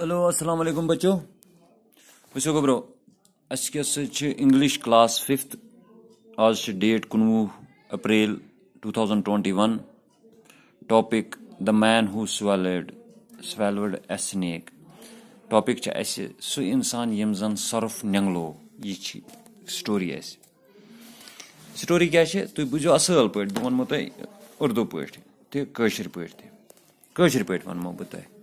Hello अस्सलाम वालेकुम बच्चों बच्चों को ब्रो अस छ इंग्लिश क्लास फिफ्थ आज डेट कनवु April 2021 topic the man who swallowed swallowed a snake topic छ अस सु इंसान यम जन सर्फ नंगलो ये यह स्टोरी अस स्टोरी क्या है तू तो बुझो असल पर बह वो तुम उर्दू पर तो कशर पर तो कशर पे वनमो बह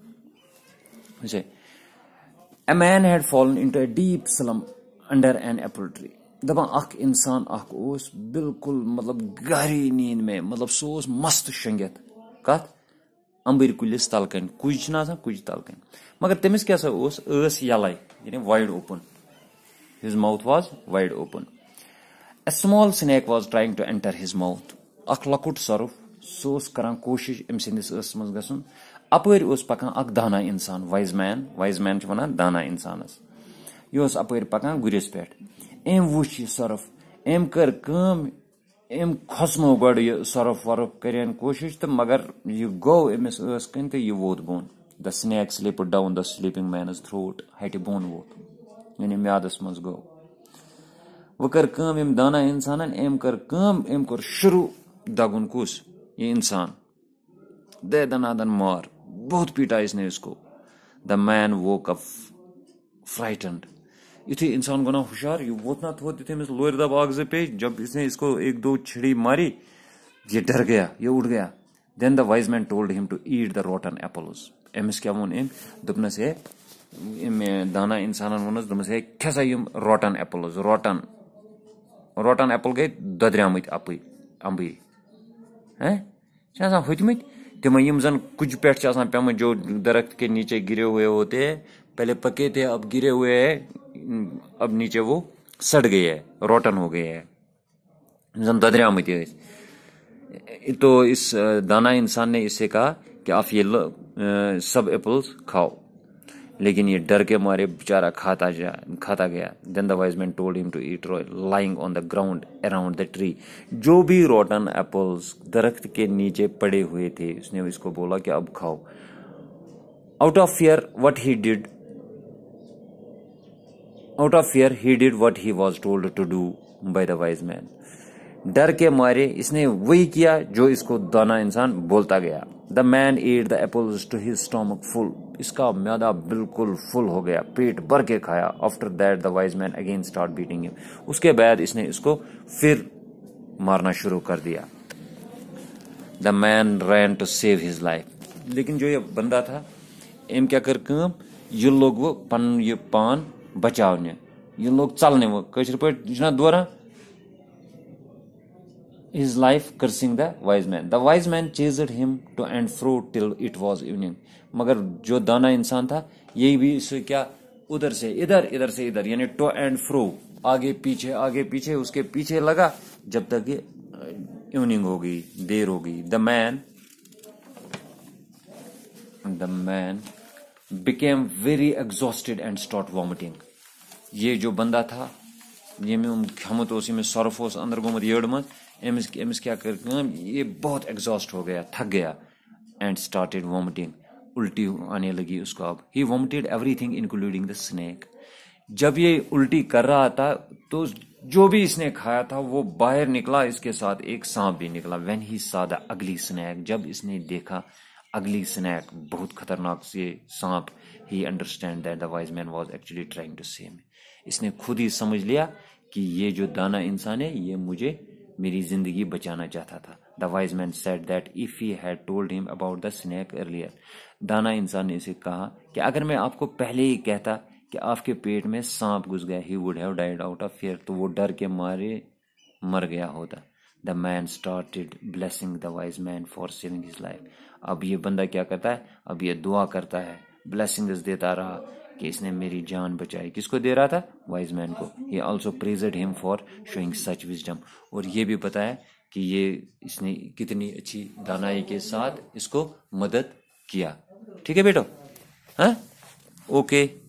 a man man fallen into a deep slumber under an apple tree दपा अख इंसान अस बिल्कुल मतलब गहरी नींद में मतलब सो मस्त शंगत कत अंबर कुलिस तल कन कुज ना कुछ तल कन मगर तमिस क्या सास यल यानी wide open his mouth was wide open a small snake was trying to enter his mouth अख लकुट सर्फ सो ओस कोशिश अम सिंदिस मज ग اَپٲرۍ اوس پَکان اَکھ دانا اِنسان وایِز مین وایِز مین چھِ وَنان دانا اِنسانَس یہِ اوس اَپٲرۍ پَکان گُرِس پٮ۪ٹھ أمۍ وٕچھ یہِ سۄرُپھ أمۍ کٔر کٲم أمۍ کھۄژنو گۄڈٕ یہِ سۄرُپھ وۄرُپھ کَرِہَن کوٗشِش تہٕ مگر یہِ گوٚو أمِس ٲس کٕنۍ تہٕ یہِ ووت بۄن the snake slipped down the sleeping man's throat ہَٹہِ بۄن ووٚتھ یعنی میٛادَس منٛز گوٚو وۄنۍ کٔر کٲم أمۍ دانا اِنسانَن أمۍ کٔر کٲم أمۍ کوٚر شروٗع دَگُن کُس یہِ اِنسان دے دَنادَن مار बहुत पीटा इसने इसको the man woke up frightened यु इंसान गना होशियार ये वोत ना थोत यु अमिस लोर दब आग से पे जब इसने इसको एक दो छिड़ी मारी ये डर गया ये उठ गया then the wise man told him to eat the rotten apples अमिस क्या वो एम दोपनस है दाना इंसान वोनस दोपनस है खे सा यम rotten apples rotten rotten apple गई दद्रियाम अप अम्बी हैं होतम तम یِم زن कुछ पेड़ से जो दरख्त के नीचे गिरे हुए होते हैं पहले पके थे अब गिरे हुए हैं अब नीचे वो सड़ गए हैं रोटन हो गए हैं जन ददरियामत तो इस दाना इंसान ने इसे कहा कि आप ये सब एप्पल्स खाओ लेकिन ये डर के मारे बेचारा खाता जा खाता गया then the wise man told him to eat lying on the ground around the tree जो भी रोटन एप्पल्स दरख्त के नीचे पड़े हुए थे उसने इसको बोला कि अब खाओ out of fear what he did out of fear he did what he was told to do by the wise man डर के मारे इसने वही किया जो इसको दाना इंसान बोलता गया the man eat the apples to his stomach full इसका मैदा बिल्कुल फुल हो गया पेट भर के खाया after that the wise man again start beating you उसके बाद इसने इसको फिर मारना शुरू कर दिया the man ran to save his life लेकिन जो ये बंदा था एम क्या कर कम ये लोग वो पन ये पान बचावने ये लोग चलने वो पर पे दौरा his life cursing the wise man. The wise man chased him to and fro till it was evening. मगर जो दाना इंसान था यही भी इसे क्या उधर से इधर इधर से इधर यानी टो एंड फ्रो आगे पीछे आगे पीछे उसके पीछे लगा जब तक इवनिंग हो गई देर हो गई the man the man became very exhausted and started vomiting ये जो बंदा था यम कमत में सर्फ उस अंदर गोमुत यड़ मज अमिस अमिस क्या कर ये बहुत एग्जॉस्ट हो गया थक गया एंड स्टार्टेड वॉमिटिंग उल्टी आने लगी उसको अब he vomited everything including the snake जब ये उल्टी कर रहा था तो जो भी इसने खाया था वो बाहर निकला इसके साथ एक सांप भी निकला वेन ही सादा अगली स्नैक जब इसने देखा अगली स्नैक बहुत खतरनाक से सांप he understand that the wise man was actually trying to save इसने खुद ही समझ लिया कि ये जो दाना इंसान है ये मुझे मेरी जिंदगी बचाना चाहता था the wise man said that if he had told him about the snake earlier दाना इंसान ने इसे कहा कि अगर मैं आपको पहले ही कहता कि आपके पेट में सांप घुस गया he would have died out of fear तो वो डर के मारे मर गया होता the man started blessing the wise man for saving his life अब ये बंदा क्या करता है अब ये दुआ करता है ब्लेसिंग्स देता रहा कि इसने मेरी जान बचाई किसको दे रहा था वाइज मैन को ये also praised him for showing such wisdom और ये भी पता है कि ये इसने कितनी अच्छी दानाई के साथ इसको मदद किया ठीक है बेटो हाँ ओके